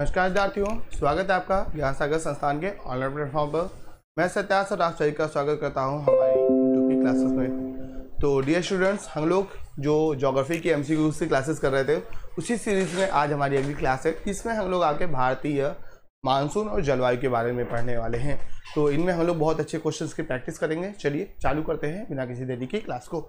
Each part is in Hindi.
नमस्कार विद्यार्थियों स्वागत है आपका ज्ञान सागर संस्थान के ऑनलाइन प्लेटफॉर्म पर मैं सत्याश और आप का स्वागत करता हूं हमारी यूट्यूब की क्लासेस में तो डियर स्टूडेंट्स हम लोग जो जोग्राफी के एम से क्लासेस कर रहे थे उसी सीरीज़ में आज हमारी अगली क्लास है इसमें हम लोग आके भारतीय मानसून और जलवायु के बारे में पढ़ने वाले हैं तो इनमें हम लोग बहुत अच्छे क्वेश्चन की प्रैक्टिस करेंगे चलिए चालू करते हैं बिना किसी देरी की क्लास को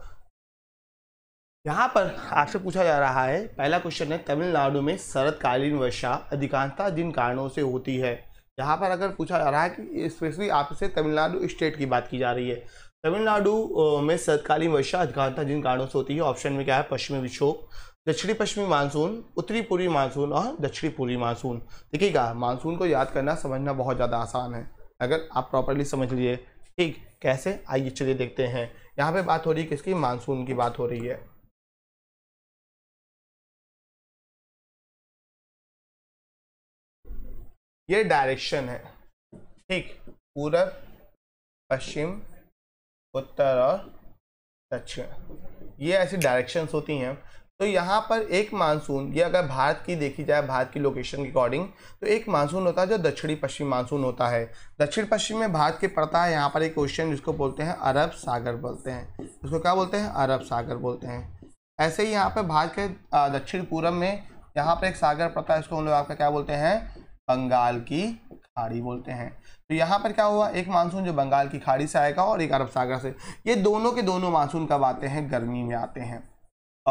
यहाँ पर आपसे पूछा जा रहा है पहला क्वेश्चन है तमिलनाडु में शरतकालीन वर्षा अधिकांशता जिन कारणों से होती है यहाँ पर अगर पूछा जा रहा है कि स्पेशली आपसे तमिलनाडु स्टेट की बात की जा रही है तमिलनाडु में शरतकालीन वर्षा अधिकांशता जिन कारणों से होती है ऑप्शन में क्या है पश्चिमी विक्षोभ दक्षिणी पश्चिमी मानसून उत्तरी पूर्वी मानसून और दक्षिणी पूर्वी मानसून देखिएगा मानसून को याद करना समझना बहुत ज़्यादा आसान है अगर आप प्रॉपरली समझ लीजिए ठीक कैसे आइए चलिए देखते हैं यहाँ पे बात हो रही है किसकी मानसून की बात हो रही है ये डायरेक्शन है ठीक पूरब पश्चिम उत्तर और दक्षिण ये ऐसी डायरेक्शंस होती हैं तो यहाँ पर एक मानसून ये अगर भारत की देखी जाए भारत की लोकेशन के अकॉर्डिंग तो एक मानसून होता है जो दक्षिणी पश्चिम मानसून होता है दक्षिण पश्चिम में भारत के पड़ता है यहाँ पर एक क्वेश्चन जिसको बोलते हैं अरब सागर बोलते हैं उसको क्या बोलते हैं अरब सागर बोलते हैं ऐसे ही यहाँ पर भारत के दक्षिण पूर्व में यहाँ पर एक सागर पड़ता है इसको हम लोग आपका क्या बोलते हैं बंगाल की खाड़ी बोलते हैं तो यहाँ पर क्या हुआ एक मानसून जो बंगाल की खाड़ी से आएगा और एक अरब सागर से ये दोनों के दोनों मानसून कब आते हैं गर्मी में आते हैं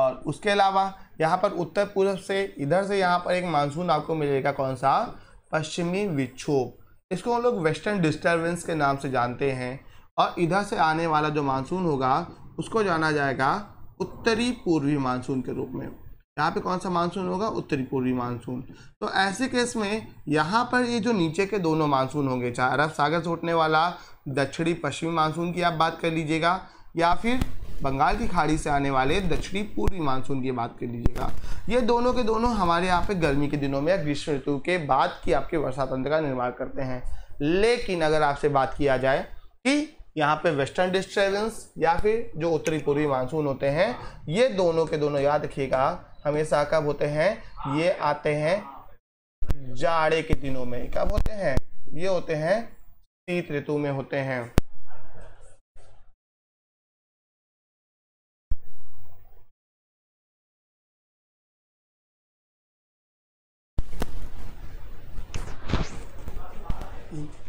और उसके अलावा यहाँ पर उत्तर पूर्व से इधर से यहाँ पर एक मानसून आपको मिलेगा कौन सा पश्चिमी विक्षोभ इसको हम लोग वेस्टर्न डिस्टर्बेंस के नाम से जानते हैं और इधर से आने वाला जो मानसून होगा उसको जाना जाएगा उत्तरी पूर्वी मानसून के रूप में यहाँ पे कौन सा मानसून होगा उत्तरी पूर्वी मानसून तो ऐसे केस में यहाँ पर ये जो नीचे के दोनों मानसून होंगे चाहे अरब सागर से उठने वाला दक्षिणी पश्चिमी मानसून की आप बात कर लीजिएगा या फिर बंगाल की खाड़ी से आने वाले दक्षिणी पूर्वी मानसून की बात कर लीजिएगा ये दोनों के दोनों हमारे यहाँ पे गर्मी के दिनों में या ग्रीष्म ऋतु के बाद की आपके वर्षा तंत्र का निर्माण करते हैं लेकिन अगर आपसे बात किया जाए कि यहाँ पे वेस्टर्न डिस्टर्बेंस या फिर जो उत्तरी पूर्वी मानसून होते हैं ये दोनों के दोनों याद रखिएगा हमेशा कब होते हैं ये आते हैं जाड़े के दिनों में कब होते हैं ये होते हैं शीत ऋतु में होते हैं Thank you.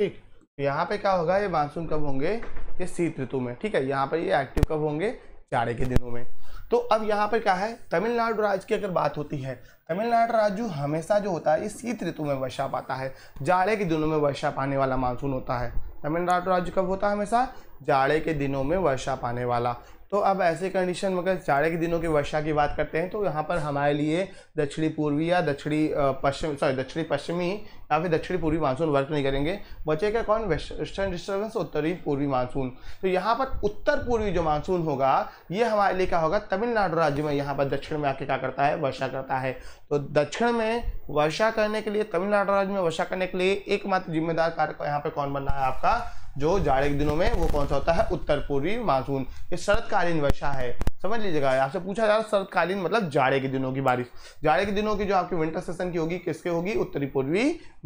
ठीक तो यहाँ पे क्या होगा ये मानसून कब होंगे ये शीत ऋतु में ठीक है यहाँ पर ये एक्टिव कब होंगे जाड़े के दिनों में तो अब यहाँ पर क्या है तमिलनाडु राज्य की अगर बात होती है तमिलनाडु राज्य हमेशा जो होता है ये शीत ऋतु में वर्षा पाता है जाड़े के दिनों में वर्षा पाने वाला मानसून होता है तमिलनाडु राज्य कब होता है हमेशा जाड़े के दिनों में वर्षा पाने वाला तो अब ऐसे कंडीशन में अगर जाड़े के दिनों की वर्षा की बात करते हैं तो यहाँ पर हमारे लिए दक्षिणी पूर्वी या दक्षिणी पश्चिम सॉरी दक्षिणी पश्चिमी या फिर दक्षिणी पूर्वी मानसून वर्क नहीं करेंगे बचेगा कौन वेस्टर्न डिस्टर्बेंस उत्तरी पूर्वी मानसून तो यहाँ पर उत्तर पूर्वी जो मानसून होगा ये हमारे लिए क्या होगा तमिलनाडु राज्य में यहाँ पर दक्षिण में आके क्या करता है वर्षा करता है तो दक्षिण में वर्षा करने के लिए तमिलनाडु राज्य में वर्षा करने के लिए एकमात्र जिम्मेदार कारक यहाँ पर कौन बन रहा है आपका जो जाड़े के दिनों में वो कौन सा होता है उत्तर पूर्वी मानसून ये शरतकालीन वर्षा है समझ लीजिएगा आपसे पूछा जा रहा तो है शरतकालीन मतलब जाड़े के दिनों की बारिश जाड़े के दिनों की जो आपकी विंटर सेशन की होगी किसके होगी उत्तरी पूर्वी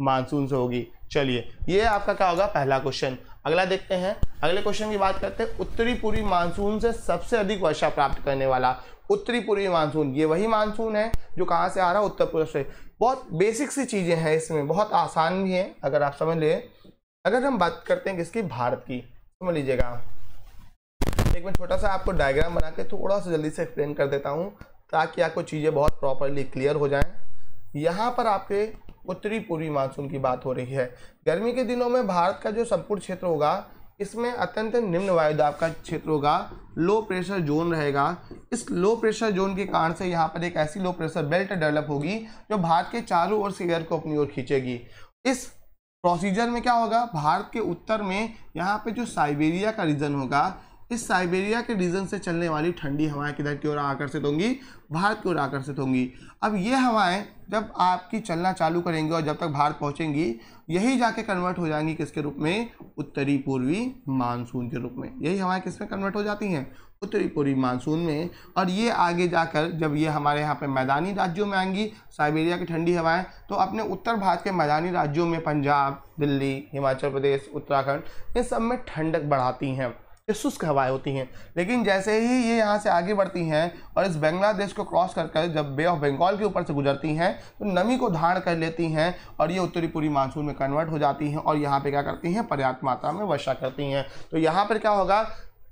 मानसून से होगी चलिए ये आपका क्या होगा पहला क्वेश्चन अगला देखते हैं अगले क्वेश्चन की बात करते हैं उत्तरी पूर्वी मानसून से सबसे अधिक वर्षा प्राप्त करने वाला उत्तरी पूर्वी मानसून ये वही मानसून है जो कहाँ से आ रहा है उत्तर पूर्व से बहुत बेसिक सी चीज़ें हैं इसमें बहुत आसान भी हैं अगर आप समझ लें अगर हम बात करते हैं किसकी भारत की समझ लीजिएगा एक मैं छोटा सा आपको डायग्राम बना के थोड़ा सा जल्दी से एक्सप्लेन कर देता हूँ ताकि आपको चीज़ें बहुत प्रॉपरली क्लियर हो जाएं यहाँ पर आपके उत्तरी पूर्वी मानसून की बात हो रही है गर्मी के दिनों में भारत का जो संपूर्ण क्षेत्र होगा इसमें अत्यंत निम्न वायुदाब का क्षेत्र होगा लो प्रेशर जोन रहेगा इस लो प्रेशर जोन के कारण से यहाँ पर एक ऐसी लो प्रेशर बेल्ट डेवलप होगी जो भारत के चारों ओर से एयर को अपनी ओर खींचेगी इस प्रोसीजर में क्या होगा भारत के उत्तर में यहाँ पे जो साइबेरिया का रीजन होगा इस साइबेरिया के रीजन से चलने वाली ठंडी हवाएं किधर की ओर आकर्षित होंगी भारत की ओर आकर्षित होंगी अब ये हवाएं जब आपकी चलना चालू करेंगी और जब तक भारत पहुँचेंगी यही जाके कन्वर्ट हो जाएंगी किसके रूप में उत्तरी पूर्वी मानसून के रूप में यही हवाएं किस में कन्वर्ट हो जाती हैं उत्तरी पूर्वी मानसून में और ये आगे जाकर जब ये हमारे यहाँ पे मैदानी राज्यों में आएंगी साइबेरिया की ठंडी हवाएं तो अपने उत्तर भारत के मैदानी राज्यों में पंजाब दिल्ली हिमाचल प्रदेश उत्तराखंड इन सब में ठंडक बढ़ाती हैं ये शुष्क हवाएं होती हैं लेकिन जैसे ही ये यहाँ से आगे बढ़ती हैं और इस बांग्लादेश को क्रॉस कर कर जब बे ऑफ बंगाल के ऊपर से गुजरती हैं तो नमी को धारण कर लेती हैं और ये उत्तरी पूर्वी मानसून में कन्वर्ट हो जाती हैं और यहाँ पे क्या करती हैं पर्याप्त मात्रा में वर्षा करती हैं तो यहाँ पर क्या होगा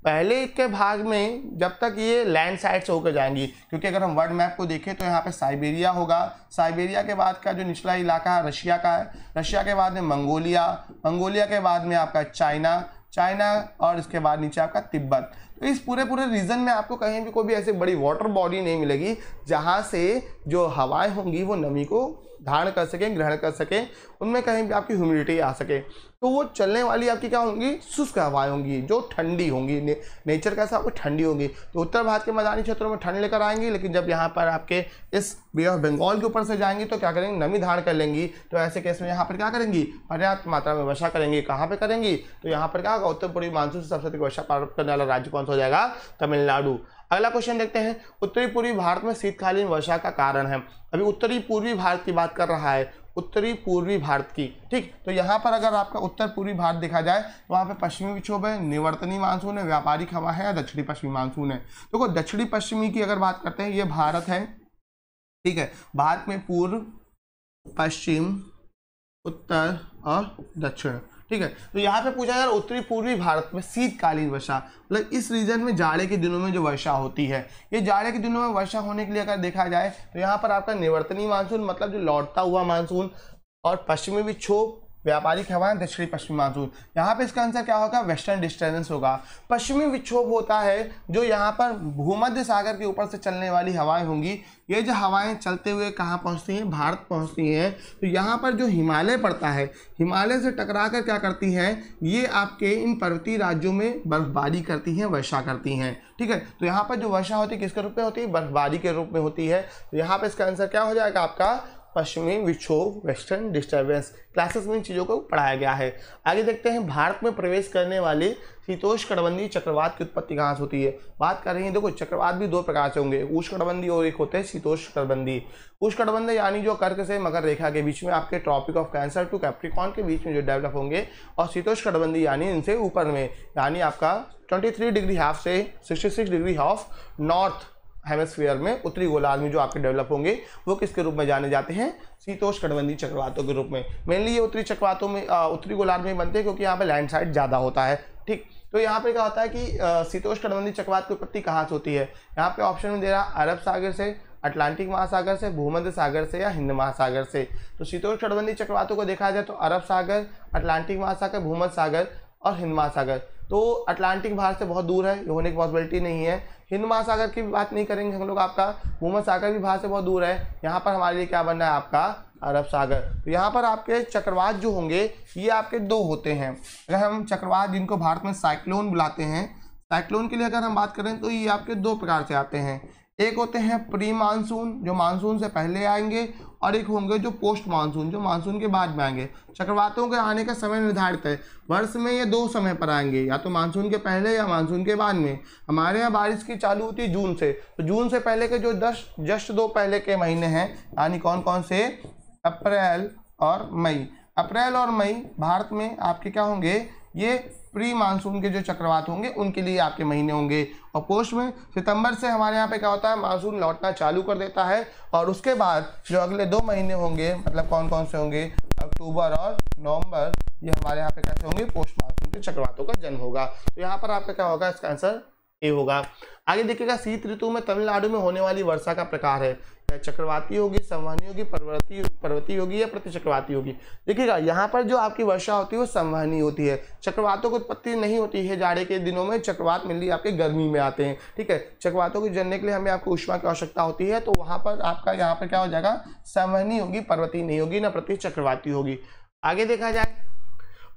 पहले के भाग में जब तक ये लैंड साइड्स होकर जाएंगी क्योंकि अगर हम वर्ल्ड मैप को देखें तो यहाँ पे साइबेरिया होगा साइबेरिया के बाद का जो निचला इलाका है रशिया का है रशिया के बाद में मंगोलिया मंगोलिया के बाद में आपका चाइना चाइना और इसके बाद नीचे आपका तिब्बत तो इस पूरे पूरे रीजन में आपको कहीं भी कोई भी ऐसी बड़ी वाटर बॉडी नहीं मिलेगी जहाँ से जो हवाएं होंगी वो नमी को धारण कर सकें ग्रहण कर सकें उनमें कहीं भी आपकी ह्यूमिडिटी आ सके तो वो चलने वाली आपकी क्या होंगी शुष्क हवाएं होंगी जो ठंडी होंगी ने, नेचर का आपको ठंडी होगी तो उत्तर भारत के मैदानी क्षेत्रों में ठंड लेकर आएंगी लेकिन जब यहाँ पर आपके इस बे ऑफ बंगाल के ऊपर से जाएंगी तो क्या करेंगे नमी धारण कर लेंगी तो ऐसे केस में यहाँ पर क्या करेंगी पर्याप्त मात्रा में वर्षा करेंगी कहाँ पर करेंगी तो यहाँ पर क्या होगा उत्तर पूर्वी मानसून से सबसे अधिक वर्षा प्राप्त करने वाला राज्य कौन सा हो जाएगा तमिलनाडु अगला क्वेश्चन देखते हैं उत्तरी पूर्वी भारत में शीतकालीन वर्षा का कारण है अभी उत्तरी पूर्वी भारत की बात कर रहा है उत्तरी पूर्वी भारत की ठीक तो यहाँ पर अगर आपका उत्तर पूर्वी भारत देखा जाए तो वहाँ पे पश्चिमी विक्षोभ है निवर्तनी मानसून है व्यापारिक हवा है या दक्षिणी पश्चिमी मानसून है देखो तो दक्षिणी पश्चिमी की अगर बात करते हैं ये भारत है ठीक है भारत में पूर्व पश्चिम उत्तर और दक्षिण ठीक है तो यहाँ पे पूछा जा रहा उत्तरी पूर्वी भारत में शीतकालीन वर्षा मतलब इस रीजन में जाड़े के दिनों में जो वर्षा होती है ये जाड़े के दिनों में वर्षा होने के लिए अगर देखा जाए तो यहाँ पर आपका निवर्तनी मानसून मतलब जो लौटता हुआ मानसून और पश्चिमी विक्षोभ व्यापारिक हवाएं दक्षिणी पश्चिमी मानसून यहाँ पे इसका आंसर क्या होगा वेस्टर्न डिस्टर्बेंस होगा पश्चिमी विक्षोभ होता है जो यहाँ पर भूमध्य सागर के ऊपर से चलने वाली हवाएं होंगी ये जो हवाएं चलते हुए कहाँ पहुँचती हैं भारत पहुँचती हैं तो यहाँ पर जो हिमालय पड़ता है हिमालय से टकरा कर क्या करती हैं ये आपके इन पर्वतीय राज्यों में बर्फबारी करती हैं वर्षा करती हैं ठीक है तो यहाँ पर जो वर्षा होती है किसके रूप में होती है बर्फबारी के रूप में होती है तो यहाँ पर इसका आंसर क्या हो जाएगा आपका पश्चिमी विक्षोभ वेस्टर्न डिस्टर्बेंस क्लासेस में इन चीज़ों को पढ़ाया गया है आगे देखते हैं भारत में प्रवेश करने वाली शीतोष कटबंधी चक्रवात की उत्पत्ति कहाँ से होती है बात कर रही है देखो चक्रवात भी दो प्रकार से होंगे ऊष कड़बंदी और एक होते हैं शीतोष कटबंधी ऊष यानी जो कर्क से मकर रेखा के बीच में आपके tropic of cancer to Capricorn के बीच में जो डेवलप होंगे और शीतोष कटबंधी यानी इनसे ऊपर में यानी आपका ट्वेंटी डिग्री हाफ से sixty degree half north hemisphere में उत्तरी गोलार्ध में जो आपके डेवलप होंगे वो किसके रूप में जाने जाते हैं शीतोष कटबंधी चक्रवातों के रूप में मेनली ये उत्तरी चक्रवातों में उत्तरी गोलार्ध में बनते हैं क्योंकि यहाँ पे लैंडस्लाइड ज़्यादा होता है ठीक तो यहाँ पे क्या होता है कि शीतोष कटबंधी चक्रवात की उत्पत्ति कहाँ से होती है यहाँ पे ऑप्शन में दे रहा अरब सागर से अटलांटिक महासागर से भूमध्य सागर से या हिंद महासागर से तो शीतोष कटबंधी चक्रवातों को देखा जाए तो अरब सागर अटलांटिक महासागर भूमध्य सागर और हिंद महासागर तो अटलांटिक भारत से बहुत दूर है ये होने की पॉसिबिलिटी नहीं है हिंद महासागर की भी बात नहीं करेंगे हम लोग आपका भूमध सागर भी भारत से बहुत दूर है यहाँ पर हमारे लिए क्या बनना है आपका अरब सागर तो यहाँ पर आपके चक्रवात जो होंगे ये आपके दो होते हैं अगर हम चक्रवात जिनको भारत में साइक्लोन बुलाते हैं साइक्लोन के लिए अगर हम बात करें तो ये आपके दो प्रकार से आते हैं एक होते हैं प्री मानसून जो मानसून से पहले आएंगे और एक होंगे जो पोस्ट मानसून जो मानसून के बाद में आएंगे चक्रवातों के आने का समय निर्धारित है वर्ष में ये दो समय पर आएंगे या तो मानसून के पहले या मानसून के बाद में हमारे यहाँ बारिश की चालू होती है जून से तो जून से पहले के जो दस जस्ट दो पहले के महीने हैं यानी कौन कौन से अप्रैल और मई अप्रैल और मई भारत में आपके क्या होंगे ये प्री मानसून के जो चक्रवात होंगे उनके लिए आपके महीने होंगे और पोस्ट में सितंबर से हमारे यहाँ पे क्या होता है मानसून लौटना चालू कर देता है और उसके बाद जो अगले दो महीने होंगे मतलब कौन कौन से होंगे अक्टूबर और नवंबर ये हमारे यहाँ पे कैसे होंगे पोस्ट मानसून के चक्रवातों का जन्म होगा तो यहाँ पर आपका क्या होगा इसका आंसर ये होगा आगे देखिएगा शीत ऋतु में तमिलनाडु में होने वाली वर्षा का प्रकार है चक्रवाती होगी संवहनी होगी पर्वती पर्वती होगी या प्रति चक्रवाती होगी देखिएगा यहाँ पर जो आपकी वर्षा होती है वो संवहनी होती है चक्रवातों की उत्पत्ति नहीं होती है जाड़े के दिनों में चक्रवात मिलली आपके गर्मी में आते हैं ठीक है चक्रवातों को जनने के लिए हमें आपको उष्मा की आवश्यकता होती है तो वहाँ पर आपका यहाँ पर क्या हो जाएगा संवहनी होगी पर्वती नहीं होगी ना प्रति चक्रवाती होगी आगे देखा जाए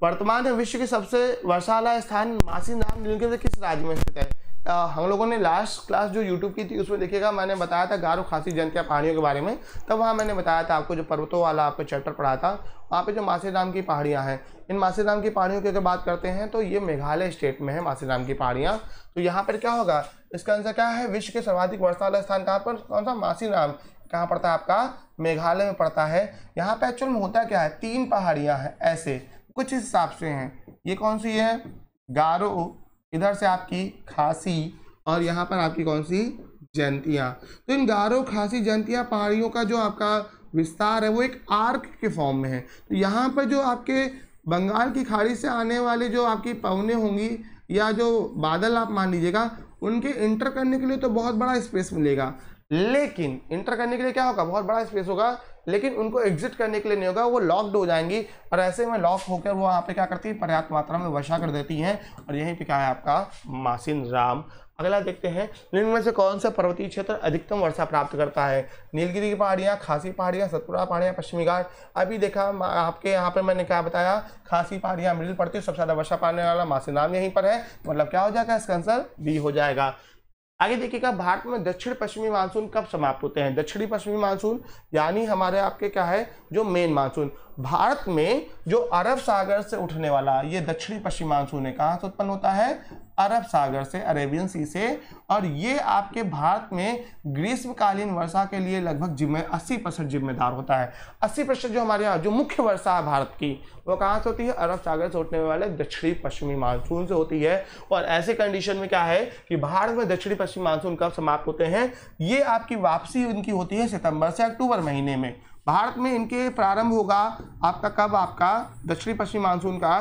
वर्तमान में विश्व के सबसे वर्षा वाला स्थान मासी नाम किस राज्य में स्थित है आ, हम लोगों ने लास्ट क्लास जो यूट्यूब की थी उसमें देखिएगा मैंने बताया था गारो खासी जनता पहाड़ियों के बारे में तब वहाँ मैंने बताया था आपको जो पर्वतों वाला आपको चैप्टर पढ़ा था वहाँ पे जो मासीराम की पहाड़ियाँ हैं इन मासीराम की पहाड़ियों की अगर बात करते हैं तो ये मेघालय स्टेट में है मासीराम की पहाड़ियाँ तो यहाँ पर क्या होगा इसका आंसर क्या है विश्व के सर्वाधिक वर्षा वाला स्थान कहाँ पर कौन सा मासीराम कहाँ पड़ता है आपका मेघालय में पड़ता है यहाँ पर एक्चुअल में होता क्या है तीन पहाड़ियाँ हैं ऐसे कुछ हिसाब से हैं ये कौन सी है गारो इधर से आपकी खासी और यहाँ पर आपकी कौन सी जयंतियाँ तो इन गारो खासी जयंतियाँ पहाड़ियों का जो आपका विस्तार है वो एक आर्क के फॉर्म में है तो यहाँ पर जो आपके बंगाल की खाड़ी से आने वाले जो आपकी पवने होंगी या जो बादल आप मान लीजिएगा उनके इंटर करने के लिए तो बहुत बड़ा स्पेस मिलेगा लेकिन इंटर करने के लिए क्या होगा बहुत बड़ा स्पेस होगा लेकिन उनको एग्जिट करने के लिए नहीं होगा वो लॉक्ड हो जाएंगी और ऐसे में लॉक होकर वो यहाँ पे क्या करती है पर्याप्त मात्रा में वर्षा कर देती हैं और यहीं पे क्या है आपका मासिन राम अगला देखते हैं निम्न से कौन सा पर्वतीय क्षेत्र अधिकतम वर्षा प्राप्त करता है नीलगिरी की पहाड़ियाँ खासी पहाड़ियाँ सतपुरा पहाड़ियाँ पश्चिमी घाट अभी देखा आपके यहाँ पर मैंने क्या बताया खासी पहाड़ियाँ मिल पड़ती है सबसे ज़्यादा वर्षा पाने वाला मासिन राम यहीं पर है मतलब क्या हो जाएगा इसका आंसर बी हो जाएगा आगे देखिएगा भारत में दक्षिण पश्चिमी मानसून कब समाप्त होते हैं दक्षिणी पश्चिमी मानसून यानी हमारे आपके क्या है जो मेन मानसून भारत में जो अरब सागर से उठने वाला ये दक्षिणी पश्चिम मानसून है कहाँ से उत्पन्न होता है अरब सागर से अरेबियन सी से और ये आपके भारत में ग्रीष्मकालीन वर्षा के लिए लगभग जिम्मे अस्सी परसेंट जिम्मेदार होता है अस्सी परसेंट जो हमारे यहाँ जो मुख्य वर्षा है भारत की वो कहाँ से होती है अरब सागर से उठने वाले दक्षिणी पश्चिमी मानसून से होती है और ऐसे कंडीशन में क्या है कि भारत में दक्षिणी पश्चिमी मानसून कब समाप्त होते हैं ये आपकी वापसी उनकी होती है सितंबर से अक्टूबर महीने में भारत में इनके प्रारंभ होगा आपका कब आपका दक्षिणी पश्चिम मानसून का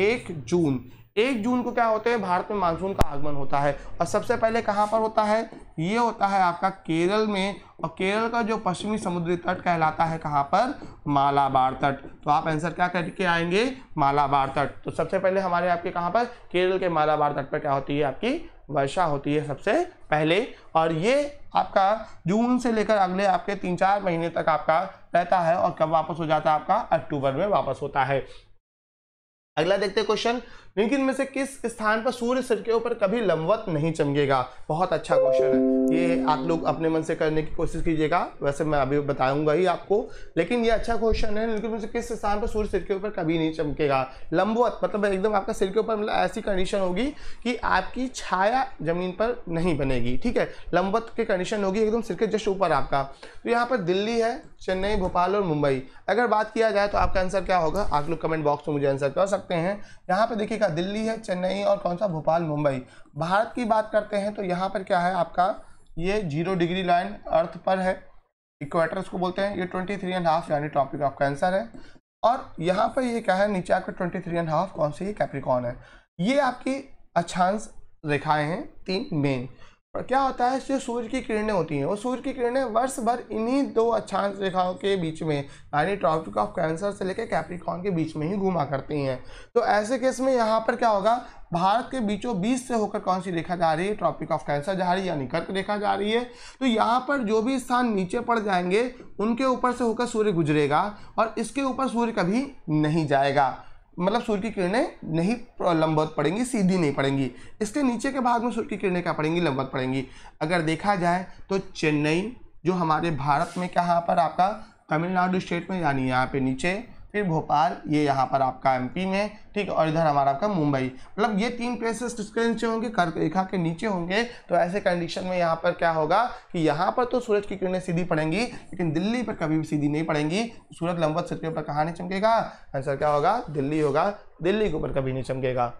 एक जून एक जून को क्या होते हैं भारत में मानसून का आगमन होता है और सबसे पहले कहाँ पर होता है ये होता है आपका केरल में और केरल का जो पश्चिमी समुद्री तट कहलाता है कहाँ पर मालाबार तट तो आप आंसर क्या करके आएंगे मालाबार तट तो सबसे पहले हमारे आपके कहाँ पर केरल के मालाबार तट पर क्या होती है आपकी वर्षा होती है सबसे पहले और ये आपका जून से लेकर अगले आपके तीन चार महीने तक आपका रहता है और कब वापस हो जाता है आपका अक्टूबर में वापस होता है अगला देखते क्वेश्चन लेकिन में से किस स्थान पर सूर्य सिर के ऊपर कभी लंबवत नहीं चमकेगा बहुत अच्छा क्वेश्चन है ये आप लोग अपने मन से करने की कोशिश कीजिएगा वैसे मैं अभी बताऊंगा ही आपको लेकिन ये अच्छा क्वेश्चन है लेकिन से किस स्थान पर सूर्य सिर के ऊपर कभी नहीं चमकेगा लंबवत मतलब एकदम आपका सिर के ऊपर मतलब ऐसी कंडीशन होगी कि आपकी छाया जमीन पर नहीं बनेगी ठीक है लंबवत की कंडीशन होगी एकदम सिर के जस्ट ऊपर आपका तो यहाँ पर दिल्ली है चेन्नई भोपाल और मुंबई अगर बात किया जाए तो आपका आंसर क्या होगा आप लोग कमेंट बॉक्स में मुझे आंसर कर सकते हैं यहाँ पे देखिएगा दिल्ली है चेन्नई और कौन सा भोपाल मुंबई भारत की बात करते हैं तो यहाँ पर क्या है आपका ये जीरो डिग्री लाइन अर्थ पर है इक्वेटर उसको बोलते हैं ये ट्वेंटी थ्री एंड हाफ यानी टॉपिक ऑफ कैंसर है और यहाँ पर ये क्या है नीचे आपका ट्वेंटी थ्री एंड हाफ कौन सी कैप्रिकॉन है ये आपकी अच्छांश रेखाएं हैं तीन मेन और क्या होता है जो सूर्य की किरणें होती हैं वो सूर्य की किरणें वर्ष भर इन्हीं दो अक्षांश रेखाओं के बीच में यानी ट्रॉपिक ऑफ कैंसर से लेकर कैप्रिकॉन के बीच में ही घुमा करती हैं तो ऐसे केस में यहाँ पर क्या होगा भारत के बीचों बीच से होकर कौन सी रेखा जा रही है ट्रॉपिक ऑफ कैंसर जा रही है यानी कर्क रेखा जा रही है तो यहाँ पर जो भी स्थान नीचे पड़ जाएंगे उनके ऊपर से होकर सूर्य गुजरेगा और इसके ऊपर सूर्य कभी नहीं जाएगा मतलब सूर्य की किरणें नहीं लंबवत पड़ेंगी सीधी नहीं पड़ेंगी इसके नीचे के भाग में सूर्य की किरणें क्या पड़ेंगी लंबवत पड़ेंगी अगर देखा जाए तो चेन्नई जो हमारे भारत में कहाँ पर आपका तमिलनाडु स्टेट में यानी यहाँ पे नीचे फिर भोपाल ये यहाँ पर आपका एमपी में ठीक है और इधर हमारा आपका मुंबई मतलब ये तीन प्लेसेस किसके नीचे होंगे कर्क रेखा के नीचे होंगे तो ऐसे कंडीशन में यहाँ पर क्या होगा कि यहाँ पर तो सूरज की किरणें सीधी पड़ेंगी लेकिन दिल्ली पर कभी भी सीधी नहीं पड़ेंगी सूरज लंबत के ऊपर कहाँ नहीं चमकेगा आंसर हाँ क्या होगा दिल्ली होगा दिल्ली के ऊपर कभी नहीं चमकेगा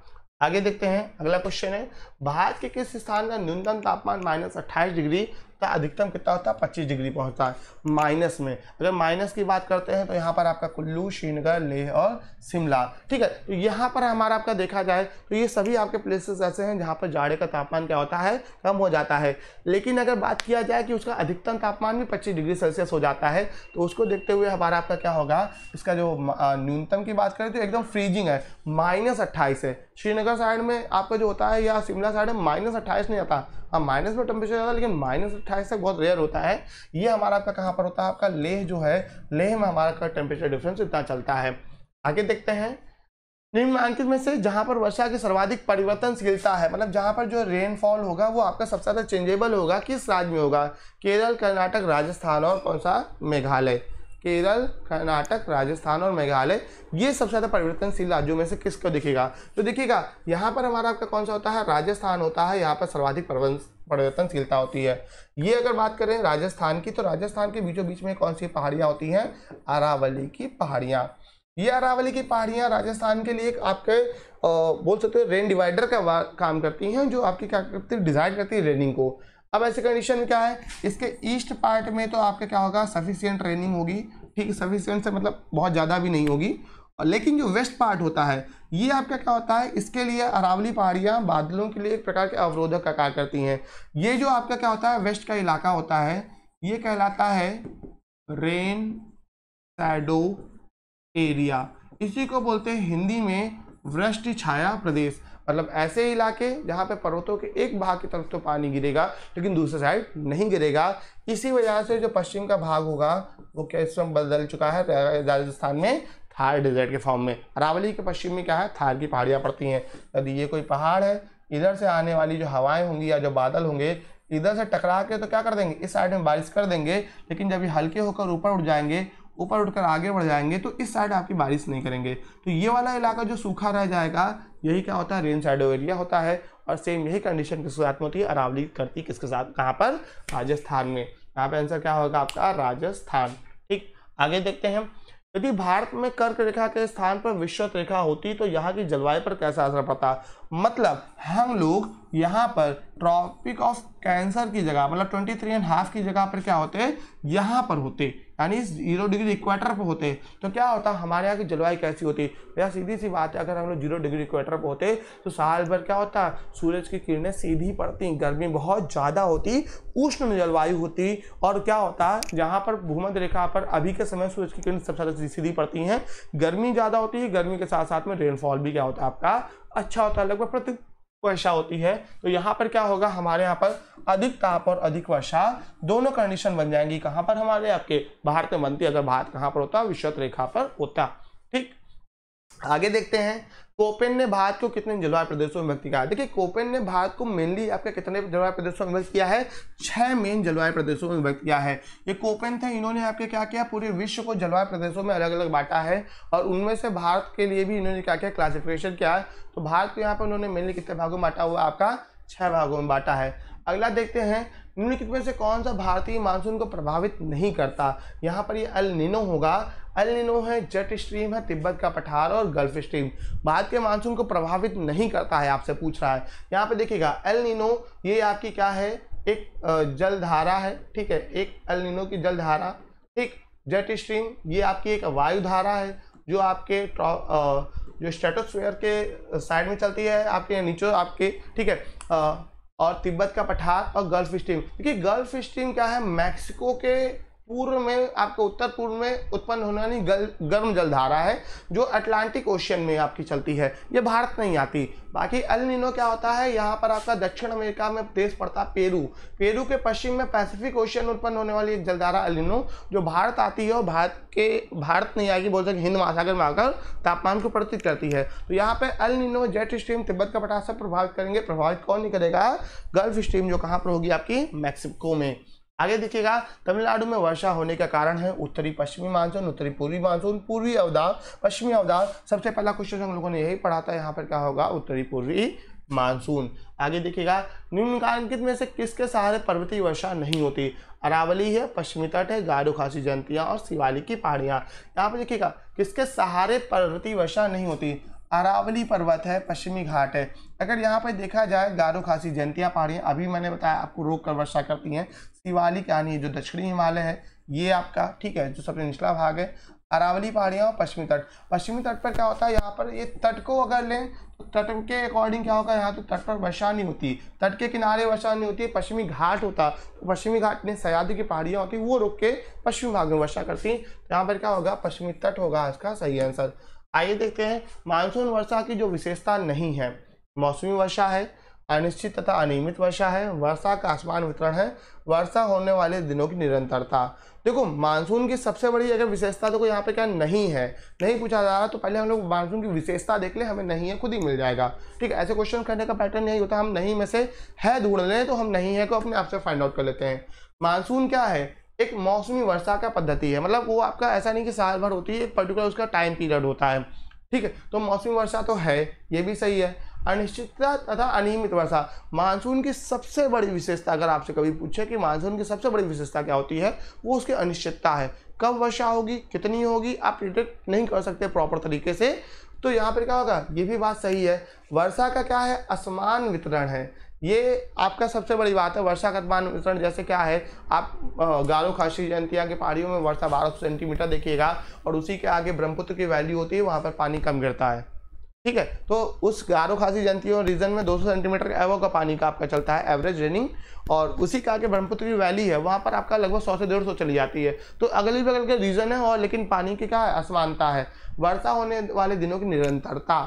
आगे देखते हैं अगला क्वेश्चन है भारत के किस स्थान का न्यूनतम तापमान माइनस अट्ठाईस डिग्री का अधिकतम कितना होता है पच्चीस डिग्री पहुँचता है माइनस में अगर माइनस की बात करते हैं तो यहाँ पर आपका कुल्लू श्रीनगर लेह और शिमला ठीक है तो यहाँ पर हमारा आपका देखा जाए तो ये सभी आपके प्लेसेस ऐसे हैं जहाँ पर जाड़े का तापमान क्या होता है कम हो जाता है लेकिन अगर बात किया जाए कि उसका अधिकतम तापमान भी पच्चीस डिग्री सेल्सियस हो जाता है तो उसको देखते हुए हमारा आपका क्या होगा इसका जो न्यूनतम की बात करें तो एकदम फ्रीजिंग है माइनस है श्रीनगर साइड में आपका जो होता है या शिमला साइड में माइनस नहीं आता अब हाँ, माइनस में टेम्परेचर ज़्यादा लेकिन माइनस अट्ठाईस तक बहुत रेयर होता है ये हमारा आपका कहाँ पर होता है आपका लेह जो है लेह में हमारा का टेम्परेचर डिफरेंस इतना चलता है आगे देखते हैं निम्नांकित में से जहाँ पर वर्षा की सर्वाधिक परिवर्तनशीलता है मतलब जहाँ पर जो रेनफॉल होगा वो आपका सबसे ज़्यादा चेंजेबल होगा किस राज्य में होगा केरल कर्नाटक राजस्थान और कौन सा मेघालय केरल कर्नाटक राजस्थान और मेघालय ये सबसे ज़्यादा परिवर्तनशील राज्यों में से किसको दिखेगा तो देखिएगा यहाँ पर हमारा आपका कौन सा होता है राजस्थान होता है यहाँ पर सर्वाधिक परिवर्तनशीलता होती है ये अगर बात करें राजस्थान की तो राजस्थान के बीचों बीच में कौन सी पहाड़ियाँ होती हैं अरावली की पहाड़ियाँ ये अरावली की पहाड़ियाँ राजस्थान के लिए आपके बोल सकते हो रेन डिवाइडर का काम करती हैं जो आपकी क्या करती है डिजाइन करती है रेनिंग को अब ऐसी कंडीशन क्या है इसके ईस्ट पार्ट में तो आपका क्या होगा सफिशियंट रेनिंग होगी ठीक सफिशियंट से मतलब बहुत ज़्यादा भी नहीं होगी और लेकिन जो वेस्ट पार्ट होता है ये आपका क्या होता है इसके लिए अरावली पहाड़ियाँ बादलों के लिए एक प्रकार के अवरोधक का कार्य करती हैं ये जो आपका क्या होता है वेस्ट का इलाका होता है ये कहलाता है रेन सैडो एरिया इसी को बोलते हैं हिंदी में वृष्टि छाया प्रदेश मतलब ऐसे इलाके जहाँ पे पर्वतों के एक भाग की तरफ तो पानी गिरेगा लेकिन दूसरे साइड नहीं गिरेगा इसी वजह से जो पश्चिम का भाग होगा वो क्या इस समय बदल चुका है राजस्थान में थार डिजर्ट के फॉर्म में अरावली के पश्चिम में क्या है थार की पहाड़ियाँ पड़ती हैं यदि ये कोई पहाड़ है इधर से आने वाली जो हवाएं होंगी या जो बादल होंगे इधर से टकरा के तो क्या कर देंगे इस साइड में बारिश कर देंगे लेकिन जब ये हल्के होकर ऊपर उठ जाएंगे ऊपर उठकर आगे बढ़ जाएंगे तो इस साइड आपकी बारिश नहीं करेंगे तो ये वाला इलाका जो सूखा रह जाएगा यही क्या होता है रेन साइडो एरिया होता है और सेम यही कंडीशन किसके साथ में होती है अरावली करती किसके साथ कहाँ पर राजस्थान में यहाँ पर आंसर क्या होगा आपका राजस्थान ठीक आगे देखते हैं यदि भारत में कर्क रेखा के स्थान पर विश्वत रेखा होती तो यहाँ की जलवायु पर कैसा असर पड़ता मतलब हम लोग यहाँ पर ट्रॉपिक ऑफ कैंसर की जगह मतलब ट्वेंटी थ्री एंड हाफ की जगह पर क्या होते यहाँ पर होते यानी जीरो डिग्री इक्वेटर पर होते तो क्या होता हमारे यहाँ की जलवायु कैसी होती भैया सीधी सी बात है अगर हम लोग जीरो डिग्री इक्वेटर पर होते तो साल भर क्या होता सूरज की किरणें सीधी पड़ती गर्मी बहुत ज़्यादा होती उष्ण जलवायु होती और क्या होता जहाँ पर भूमध्य रेखा पर अभी के समय सूरज की किरण सबसे ज़्यादा सीधी पड़ती हैं गर्मी ज़्यादा होती है गर्मी के साथ साथ में रेनफॉल भी क्या होता है आपका अच्छा होता है लगभग प्रति वर्षा होती है तो यहाँ पर क्या होगा हमारे यहाँ पर अधिक ताप और अधिक वर्षा दोनों कंडीशन बन जाएंगी कहाँ पर हमारे आपके भारत में बनती अगर भारत कहाँ पर होता विश्वत रेखा पर होता ठीक आगे देखते हैं कोपेन ने भारत को कितने जलवायु प्रदेशों में व्यक्त किया है देखिए कोपेन ने भारत को मेनली आपके कितने जलवायु प्रदेशों में व्यक्त किया है छह मेन जलवायु प्रदेशों में व्यक्त किया है ये कोपेन थे इन्होंने आपके क्या किया पूरे विश्व को जलवायु प्रदेशों में अलग अलग बांटा है और उनमें से भारत के लिए भी इन्होंने क्या किया क्लासिफिकेशन किया है तो भारत को यहाँ पर उन्होंने मेनली कितने भागों में बांटा हुआ आपका छह भागों में बांटा है अगला देखते हैं निम्नलिखित में से कौन सा भारतीय मानसून को प्रभावित नहीं करता यहाँ पर ये अल निनो होगा अलिनो है जेट स्ट्रीम है तिब्बत का पठार और गल्फ स्ट्रीम भारत के मानसून को प्रभावित नहीं करता है आपसे पूछ रहा है यहाँ पे देखिएगा निनो ये आपकी क्या है एक जलधारा है ठीक है एक निनो की जलधारा ठीक जेट स्ट्रीम ये आपकी एक वायुधारा है जो आपके जो स्टेटोस्फेयर के साइड में चलती है आपके नीचे आपके ठीक है और तिब्बत का पठार और गल्फ स्ट्रीम देखिए गल्फ स्ट्रीम क्या है मैक्सिको के पूर्व में आपको उत्तर पूर्व में उत्पन्न होने वाली गर्म जलधारा है जो अटलांटिक ओशियन में आपकी चलती है ये भारत नहीं आती बाकी अल नीनो क्या होता है यहाँ पर आपका दक्षिण अमेरिका में देश पड़ता है पेरू पेरू के पश्चिम में पैसिफिक ओशियन उत्पन्न होने वाली एक जलधारा अल नीनो जो भारत आती है और भारत के भारत नहीं आएगी बोल सकते हिंद महासागर में आकर तापमान को प्रतीत करती है तो यहाँ पर El Nino jet stream Tibet का पटाखा प्रभावित करेंगे प्रभावित कौन नहीं करेगा गल्फ स्ट्रीम जो कहाँ पर होगी आपकी मैक्सिको में आगे देखिएगा तमिलनाडु में वर्षा होने का कारण है उत्तरी पश्चिमी मानसून उत्तरी पूर्वी मानसून पूर्वी अवदान पश्चिमी अवदान सबसे पहला क्वेश्चन हम लोगों ने यही पढ़ा था यहाँ पर क्या होगा उत्तरी पूर्वी मानसून आगे देखिएगा निम्नकांकित में से किसके सहारे पर्वतीय वर्षा नहीं होती अरावली है पश्चिमी तट है गारो खासी जंतियाँ और शिवालिक की पहाड़ियाँ यहाँ पर देखिएगा किसके सहारे पर्वतीय वर्षा नहीं होती अरावली पर्वत है पश्चिमी घाट है अगर यहाँ पर देखा जाए गारो खासी जयंतियाँ पहाड़ियाँ अभी मैंने बताया आपको रोक कर वर्षा करती हैं शिवालिक कर यानी जो दक्षिणी हिमालय है ये आपका ठीक है जो सबसे निचला भाग है अरावली पहाड़ियाँ और पश्चिमी तट पश्चिमी तट पर क्या होता है यहाँ पर ये तट को अगर लें तो तट के अकॉर्डिंग क्या होगा यहाँ तो तट पर वर्षा नहीं होती तट के किनारे वर्षा नहीं होती पश्चिमी घाट होता तो पश्चिमी घाट में सयादी की पहाड़ियाँ होती वो रुक के पश्चिमी भाग में वर्षा करती तो यहाँ पर क्या होगा पश्चिमी तट होगा इसका सही आंसर आइए देखते हैं मानसून वर्षा की जो विशेषता नहीं है मौसमी वर्षा है अनिश्चित तथा अनियमित वर्षा है वर्षा का आसमान वितरण है वर्षा होने वाले दिनों की निरंतरता देखो मानसून की सबसे बड़ी अगर विशेषता देखो तो यहाँ पे क्या नहीं है नहीं पूछा जा रहा तो पहले हम लोग मानसून की विशेषता देख ले हमें नहीं है खुद ही मिल जाएगा ठीक है ऐसे क्वेश्चन करने का पैटर्न यही होता हम नहीं में से है ढूंढ लें तो हम नहीं है को अपने आप से फाइंड आउट कर लेते हैं मानसून क्या है एक मौसमी वर्षा का पद्धति है मतलब वो आपका ऐसा नहीं कि साल भर होती है एक पर्टिकुलर उसका टाइम पीरियड होता है ठीक है तो मौसमी वर्षा तो है ये भी सही है अनिश्चितता तथा अनियमित वर्षा मानसून की सबसे बड़ी विशेषता अगर आपसे कभी पूछे कि मानसून की सबसे बड़ी विशेषता क्या होती है वो उसकी अनिश्चितता है कब वर्षा होगी कितनी होगी आप प्रिडिक्ट नहीं कर सकते प्रॉपर तरीके से तो यहाँ पर क्या होगा ये भी बात सही है वर्षा का क्या है असमान वितरण है ये आपका सबसे बड़ी बात है वर्षा का मिश्रण जैसे क्या है आप गारो खासी जयंतिया के पहाड़ियों में वर्षा 1200 सेंटीमीटर देखिएगा और उसी के आगे ब्रह्मपुत्र की वैल्यू होती है वहाँ पर पानी कम गिरता है ठीक है तो उस गारो खासी जयंतियों रीजन में 200 सेंटीमीटर एवो का पानी का आपका चलता है एवरेज रेनिंग और उसी के आगे ब्रह्मपुत्र की वैली है वहाँ पर आपका लगभग सौ से डेढ़ सौ चली जाती है तो अगली बगल के रीजन है और लेकिन पानी की क्या असमानता है वर्षा होने वाले दिनों की निरंतरता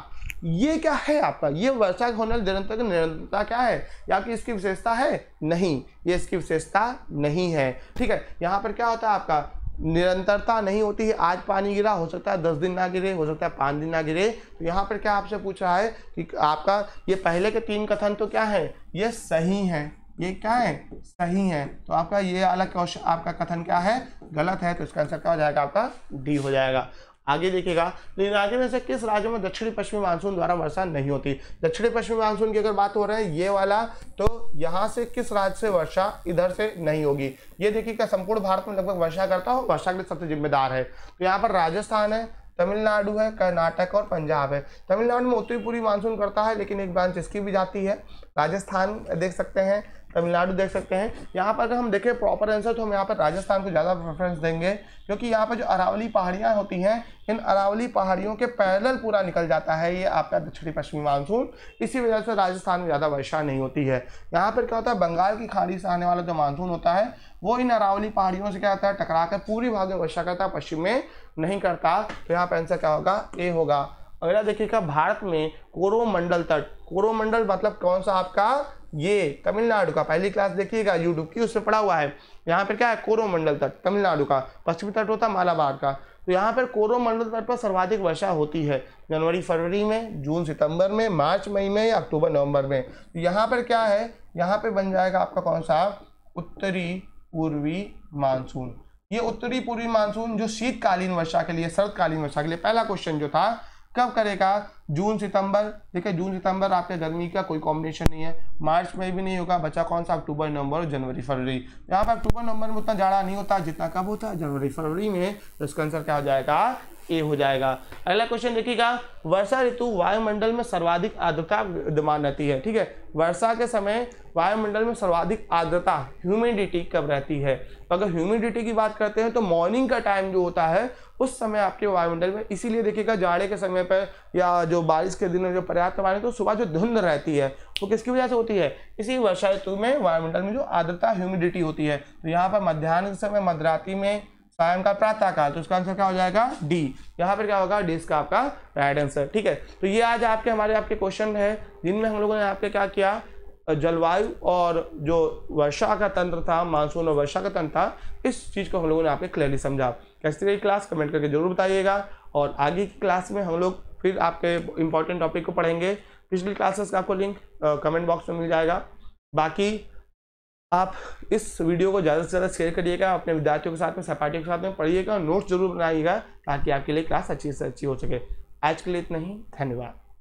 ये क्या है आपका ये वर्षा होने निरंतर निरंतरता क्या है या कि इसकी विशेषता है नहीं ये इसकी विशेषता नहीं है ठीक है यहाँ पर क्या होता है आपका निरंतरता नहीं होती है आज पानी गिरा हो सकता है दस दिन ना गिरे हो सकता है पाँच दिन ना गिरे तो यहाँ पर क्या आपसे पूछ रहा है कि आपका ये पहले के तीन कथन तो क्या है ये सही है ये क्या है सही है तो आपका ये अलग क्वेश्चन आपका कथन क्या है गलत है तो इसका आंसर क्या हो जाएगा आपका डी हो जाएगा आगे देखिएगा लेकिन राज्य में से किस राज्य में दक्षिणी पश्चिमी मानसून द्वारा वर्षा नहीं होती दक्षिणी पश्चिमी मानसून की अगर बात हो रहे हैं ये वाला तो यहाँ से किस राज्य से वर्षा इधर से नहीं होगी ये देखिएगा संपूर्ण भारत में लगभग वर्षा करता हो वर्षा के लिए सबसे जिम्मेदार है तो यहाँ पर राजस्थान है तमिलनाडु है कर्नाटक और पंजाब है तमिलनाडु में उत्तरी पूरी मानसून करता है लेकिन एक ब्रांच इसकी भी जाती है राजस्थान देख सकते हैं तमिलनाडु देख सकते हैं यहाँ पर अगर हम देखें प्रॉपर आंसर तो हम यहाँ पर राजस्थान को ज़्यादा प्रेफरेंस देंगे क्योंकि यहाँ पर जो अरावली पहाड़ियाँ होती हैं इन अरावली पहाड़ियों के पैरल पूरा निकल जाता है ये आपका दक्षिणी पश्चिमी मानसून इसी वजह से राजस्थान में ज़्यादा वर्षा नहीं होती है यहाँ पर क्या होता है बंगाल की खाड़ी से आने वाला जो मानसून होता है वो इन अरावली पहाड़ियों से क्या होता है टकरा कर पूरी भाग में वर्षा करता है पश्चिम में नहीं करता तो यहाँ पर आंसर क्या होगा ए होगा अगला देखिएगा भारत में कोरोमंडल तट कोरोमंडल मतलब कौन सा आपका ये तमिलनाडु का पहली क्लास देखिएगा यूट्यूब की उसमें पड़ा हुआ है यहाँ पर क्या है कोरोमंडल तट तमिलनाडु का पश्चिमी तट होता है मालाबार का तो यहाँ पर कोरोमंडल तट पर सर्वाधिक वर्षा होती है जनवरी फरवरी में जून सितंबर में मार्च मई में या अक्टूबर नवंबर में तो यहाँ पर क्या है यहाँ पर बन जाएगा आपका कौन सा उत्तरी पूर्वी मानसून ये उत्तरी पूर्वी मानसून जो शीतकालीन वर्षा के लिए शरतकालीन वर्षा के लिए पहला क्वेश्चन जो था कब करेगा जून सितंबर देखिए जून सितंबर आपके गर्मी का कोई कॉम्बिनेशन नहीं है मार्च में भी नहीं होगा बचा कौन सा अक्टूबर नवंबर और जनवरी फरवरी यहाँ पर अक्टूबर नवंबर में उतना जाड़ा नहीं होता जितना कब होता है जनवरी फरवरी में तो इसका आंसर क्या हो जाएगा ए हो जाएगा अगला क्वेश्चन देखिएगा वर्षा ऋतु वायुमंडल में सर्वाधिक आर्द्रता विद्यमान रहती है ठीक है वर्षा के समय वायुमंडल में सर्वाधिक आर्द्रता ह्यूमिडिटी कब रहती है अगर ह्यूमिडिटी की बात करते हैं तो मॉर्निंग का टाइम जो होता है उस समय आपके वायुमंडल में इसीलिए देखिएगा जाड़े के समय पर या जो बारिश के दिन में जो पर्याप्त पानी तो सुबह जो धुंध रहती है वो किसकी वजह से होती है इसी वर्षा ऋतु में वायुमंडल में जो आर्द्रता ह्यूमिडिटी होती है तो यहाँ पर मध्यान्ह समय मध्यराती में सायं का प्रातःकाल तो उसका आंसर क्या हो जाएगा डी यहाँ पर क्या होगा डी इसका आपका राइट आंसर ठीक है तो ये आज आपके हमारे आपके क्वेश्चन है जिनमें हम लोगों ने आपके क्या किया जलवायु और जो वर्षा का तंत्र था मानसून और वर्षा का तंत्र था इस चीज़ को हम लोगों ने आपके क्लियरली समझा कैसी रही क्लास कमेंट करके जरूर बताइएगा और आगे की क्लास में हम लोग फिर आपके इंपॉर्टेंट टॉपिक को पढ़ेंगे पिछली क्लासेस का आपको लिंक कमेंट बॉक्स में मिल जाएगा बाकी आप इस वीडियो को ज़्यादा से ज़्यादा शेयर करिएगा अपने विद्यार्थियों के साथ में सहपाठियों के साथ में पढ़िएगा नोट्स जरूर बनाइएगा ताकि आपके लिए क्लास अच्छी से अच्छी हो सके आज के लिए इतना ही धन्यवाद